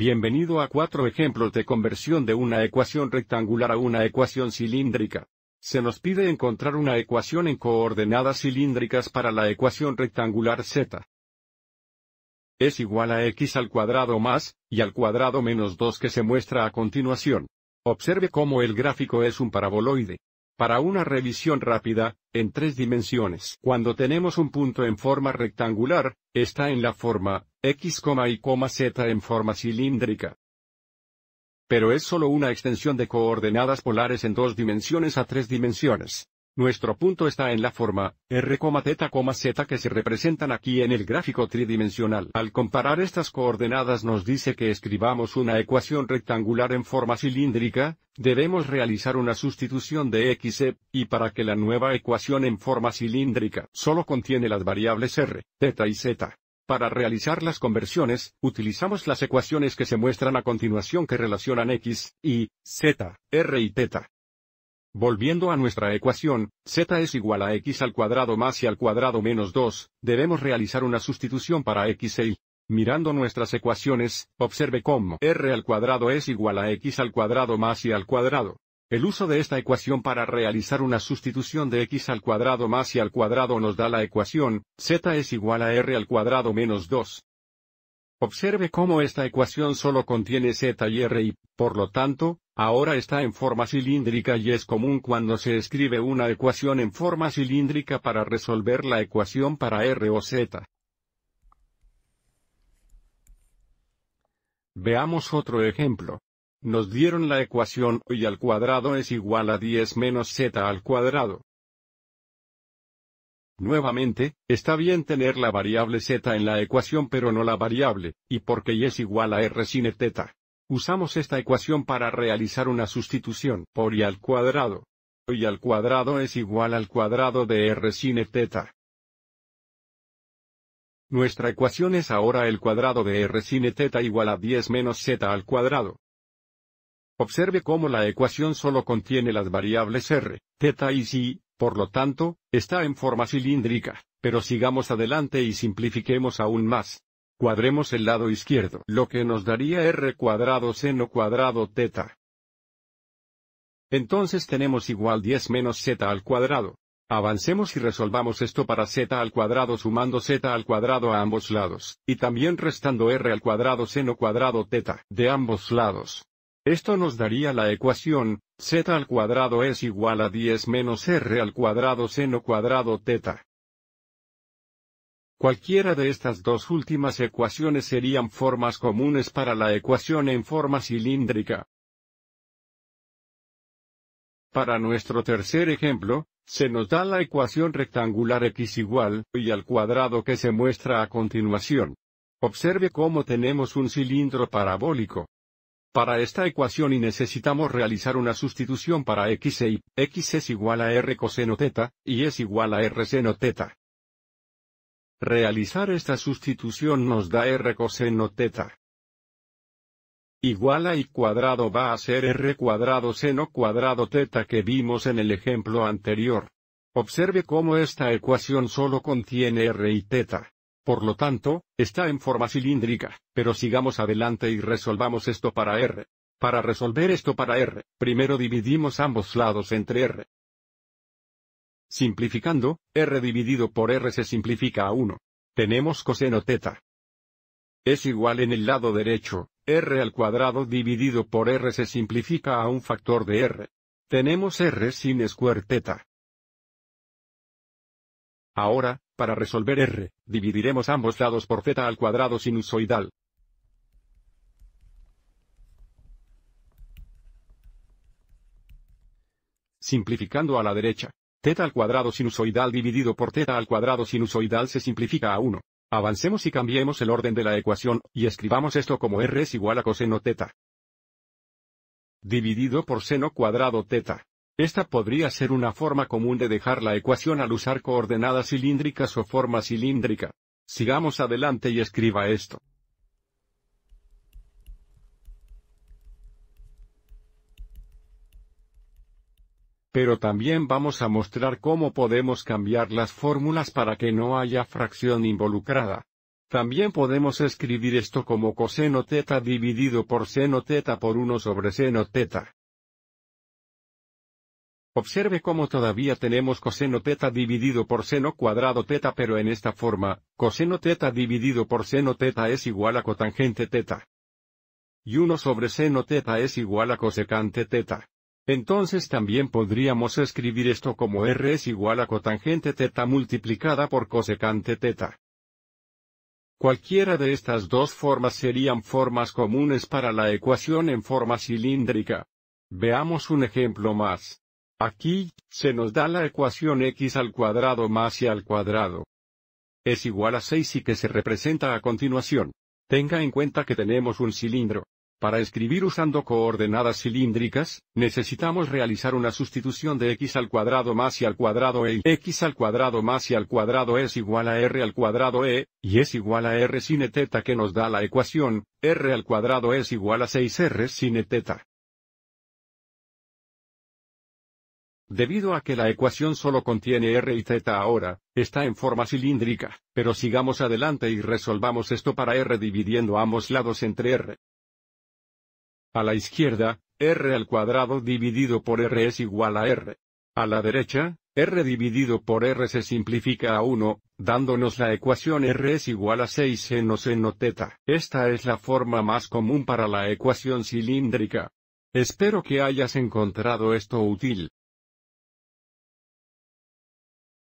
Bienvenido a cuatro ejemplos de conversión de una ecuación rectangular a una ecuación cilíndrica. Se nos pide encontrar una ecuación en coordenadas cilíndricas para la ecuación rectangular z. Es igual a x al cuadrado más, y al cuadrado menos 2 que se muestra a continuación. Observe cómo el gráfico es un paraboloide. Para una revisión rápida, en tres dimensiones, cuando tenemos un punto en forma rectangular, está en la forma X, Y, Z en forma cilíndrica. Pero es solo una extensión de coordenadas polares en dos dimensiones a tres dimensiones. Nuestro punto está en la forma R, Z, Z que se representan aquí en el gráfico tridimensional. Al comparar estas coordenadas nos dice que escribamos una ecuación rectangular en forma cilíndrica, debemos realizar una sustitución de X, e, y para que la nueva ecuación en forma cilíndrica solo contiene las variables R, Z y Z para realizar las conversiones, utilizamos las ecuaciones que se muestran a continuación que relacionan x, y, z, r y θ. Volviendo a nuestra ecuación, z es igual a x al cuadrado más y al cuadrado menos 2, debemos realizar una sustitución para x e y. Mirando nuestras ecuaciones, observe cómo r al cuadrado es igual a x al cuadrado más y al cuadrado. El uso de esta ecuación para realizar una sustitución de x al cuadrado más y al cuadrado nos da la ecuación, z es igual a r al cuadrado menos 2. Observe cómo esta ecuación solo contiene z y r y, por lo tanto, ahora está en forma cilíndrica y es común cuando se escribe una ecuación en forma cilíndrica para resolver la ecuación para r o z. Veamos otro ejemplo. Nos dieron la ecuación y al cuadrado es igual a 10 menos z al cuadrado. Nuevamente, está bien tener la variable z en la ecuación pero no la variable, y porque y es igual a r sin teta. Usamos esta ecuación para realizar una sustitución por y al cuadrado. y al cuadrado es igual al cuadrado de r sin teta. Nuestra ecuación es ahora el cuadrado de r sin teta igual a 10 menos z al cuadrado. Observe cómo la ecuación solo contiene las variables r, θ y si, por lo tanto, está en forma cilíndrica, pero sigamos adelante y simplifiquemos aún más. Cuadremos el lado izquierdo, lo que nos daría r cuadrado seno cuadrado teta. Entonces tenemos igual 10 menos z al cuadrado. Avancemos y resolvamos esto para z al cuadrado sumando z al cuadrado a ambos lados, y también restando r al cuadrado seno cuadrado teta, de ambos lados. Esto nos daría la ecuación, z al cuadrado es igual a 10 menos r al cuadrado seno cuadrado teta. Cualquiera de estas dos últimas ecuaciones serían formas comunes para la ecuación en forma cilíndrica. Para nuestro tercer ejemplo, se nos da la ecuación rectangular x igual y al cuadrado que se muestra a continuación. Observe cómo tenemos un cilindro parabólico. Para esta ecuación y necesitamos realizar una sustitución para x e y, x es igual a r coseno teta, y es igual a r seno teta. Realizar esta sustitución nos da r coseno teta. Igual a y cuadrado va a ser r cuadrado seno cuadrado teta que vimos en el ejemplo anterior. Observe cómo esta ecuación solo contiene r y teta. Por lo tanto, está en forma cilíndrica, pero sigamos adelante y resolvamos esto para R. Para resolver esto para R, primero dividimos ambos lados entre R. Simplificando, R dividido por R se simplifica a 1. Tenemos coseno teta. Es igual en el lado derecho, R al cuadrado dividido por R se simplifica a un factor de R. Tenemos R sin square teta. Ahora, para resolver R, dividiremos ambos lados por z al cuadrado sinusoidal. Simplificando a la derecha, Theta al cuadrado sinusoidal dividido por theta al cuadrado sinusoidal se simplifica a 1. Avancemos y cambiemos el orden de la ecuación, y escribamos esto como R es igual a coseno theta. Dividido por seno cuadrado theta. Esta podría ser una forma común de dejar la ecuación al usar coordenadas cilíndricas o forma cilíndrica. Sigamos adelante y escriba esto. Pero también vamos a mostrar cómo podemos cambiar las fórmulas para que no haya fracción involucrada. También podemos escribir esto como coseno teta dividido por seno teta por 1 sobre seno teta. Observe cómo todavía tenemos coseno teta dividido por seno cuadrado teta pero en esta forma, coseno teta dividido por seno teta es igual a cotangente teta. Y 1 sobre seno teta es igual a cosecante teta. Entonces también podríamos escribir esto como R es igual a cotangente teta multiplicada por cosecante teta. Cualquiera de estas dos formas serían formas comunes para la ecuación en forma cilíndrica. Veamos un ejemplo más. Aquí, se nos da la ecuación x al cuadrado más y al cuadrado. Es igual a 6 y que se representa a continuación. Tenga en cuenta que tenemos un cilindro. Para escribir usando coordenadas cilíndricas, necesitamos realizar una sustitución de x al cuadrado más y al cuadrado e. x al cuadrado más y al cuadrado es igual a r al cuadrado e, y es igual a r sin e teta que nos da la ecuación, r al cuadrado es igual a 6r sin e teta. Debido a que la ecuación solo contiene r y z ahora, está en forma cilíndrica, pero sigamos adelante y resolvamos esto para r dividiendo ambos lados entre r. A la izquierda, r al cuadrado dividido por r es igual a r. A la derecha, r dividido por r se simplifica a 1, dándonos la ecuación r es igual a 6 seno seno teta. Esta es la forma más común para la ecuación cilíndrica. Espero que hayas encontrado esto útil.